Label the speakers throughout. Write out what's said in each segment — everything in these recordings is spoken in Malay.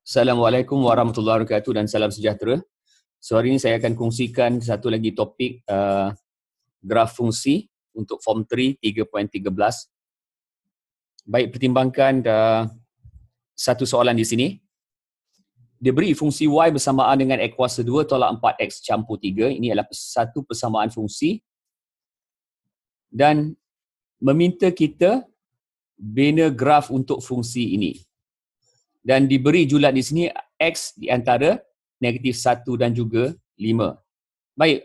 Speaker 1: Assalamualaikum warahmatullahi wabarakatuh dan salam sejahtera. So hari ini saya akan kongsikan satu lagi topik uh, graf fungsi untuk form 3 3.13. Baik pertimbangkan uh, satu soalan di sini. Dia beri fungsi y bersamaan dengan x kuasa 2 tolak 4x campur 3. Ini adalah satu persamaan fungsi. Dan meminta kita bina graf untuk fungsi ini dan diberi julat di sini X di antara negatif 1 dan juga 5. Baik.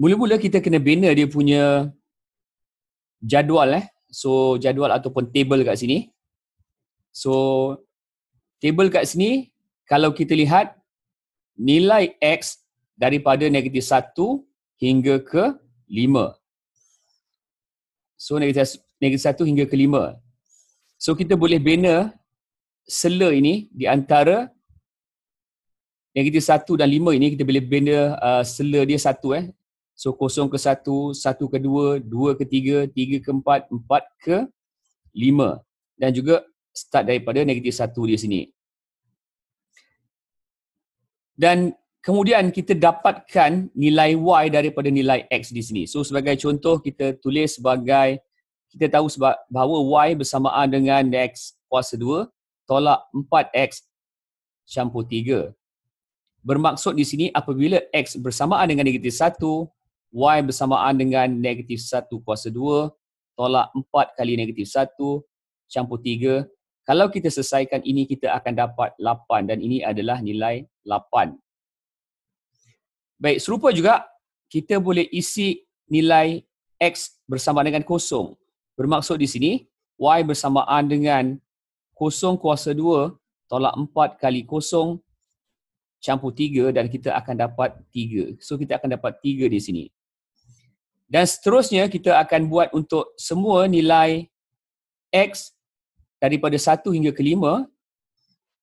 Speaker 1: Mula-mula kita kena bina dia punya jadual eh. So jadual ataupun table kat sini. So table kat sini kalau kita lihat nilai X daripada negatif 1 hingga ke 5. So negatif negatif 1 hingga ke 5. So kita boleh bina sela ini di antara negatif satu dan lima ini kita boleh benda uh, sela dia satu eh. So kosong ke satu, satu ke dua, dua ke tiga, tiga ke empat, empat ke lima. Dan juga start daripada negatif satu di sini. Dan kemudian kita dapatkan nilai Y daripada nilai X di sini. So sebagai contoh kita tulis sebagai kita tahu sebab bahawa Y bersamaan dengan X kuasa dua tolak 4X campur 3. Bermaksud di sini apabila X bersamaan dengan negatif 1, Y bersamaan dengan negatif 1 kuasa 2, tolak 4 kali negatif 1 campur 3. Kalau kita selesaikan ini kita akan dapat 8 dan ini adalah nilai 8. Baik, serupa juga kita boleh isi nilai X bersamaan dengan kosong. Bermaksud di sini, Y bersamaan dengan kosong kuasa 2 tolak 4 kali kosong campur 3 dan kita akan dapat 3. So kita akan dapat 3 di sini. Dan seterusnya kita akan buat untuk semua nilai X daripada 1 hingga ke 5.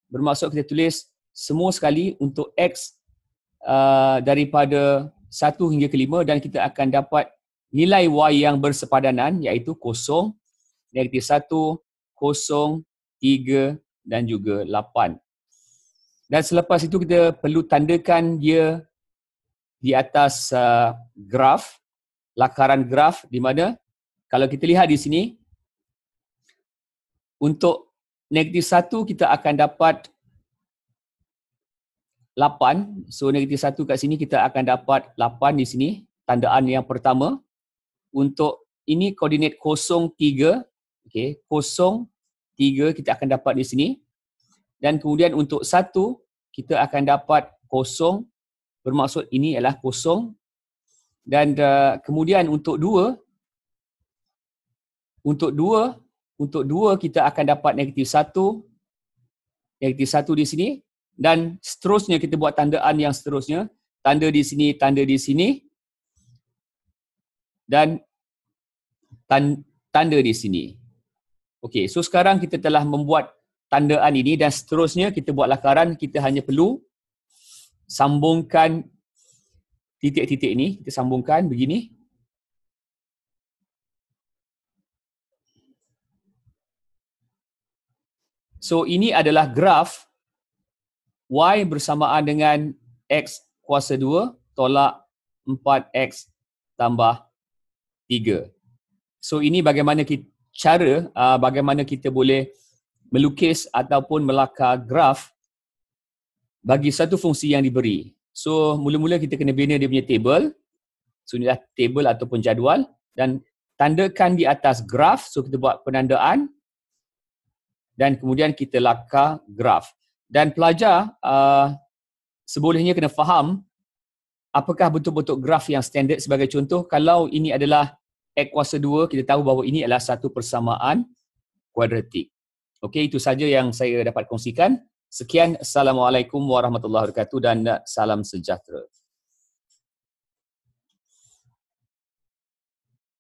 Speaker 1: Bermaksud kita tulis semua sekali untuk X uh, daripada 1 hingga ke 5 dan kita akan dapat nilai Y yang bersepadanan iaitu kosong, negatif 1, kosong, Tiga dan juga lapan. Dan selepas itu kita perlu tandakan dia di atas uh, graf, lakaran graf di mana kalau kita lihat di sini untuk negatif satu kita akan dapat lapan. So negatif satu kat sini kita akan dapat lapan di sini, tandaan yang pertama. Untuk ini koordinat kosong tiga, okay, kosong tiga kita akan dapat di sini dan kemudian untuk satu kita akan dapat kosong bermaksud ini adalah kosong dan uh, kemudian untuk dua untuk dua untuk dua kita akan dapat negatif satu negatif satu di sini dan seterusnya kita buat tandaan yang seterusnya tanda di sini tanda di sini dan tanda di sini Okey, so sekarang kita telah membuat tandaan ini dan seterusnya kita buat lakaran, kita hanya perlu sambungkan titik-titik ini. Kita sambungkan begini. So ini adalah graf y bersamaan dengan x kuasa 2 tolak 4x tambah 3. So ini bagaimana kita, cara uh, bagaimana kita boleh melukis ataupun melakar graf bagi satu fungsi yang diberi. So mula-mula kita kena bina dia punya table. So inilah table ataupun jadual dan tandakan di atas graf. So kita buat penandaan dan kemudian kita lakar graf. Dan pelajar uh, sebolehnya kena faham apakah betul-betul graf yang standard sebagai contoh kalau ini adalah X kuasa 2 kita tahu bahawa ini adalah satu persamaan kuadratik. Okey itu saja yang saya dapat kongsikan. Sekian Assalamualaikum Warahmatullahi Wabarakatuh dan salam sejahtera.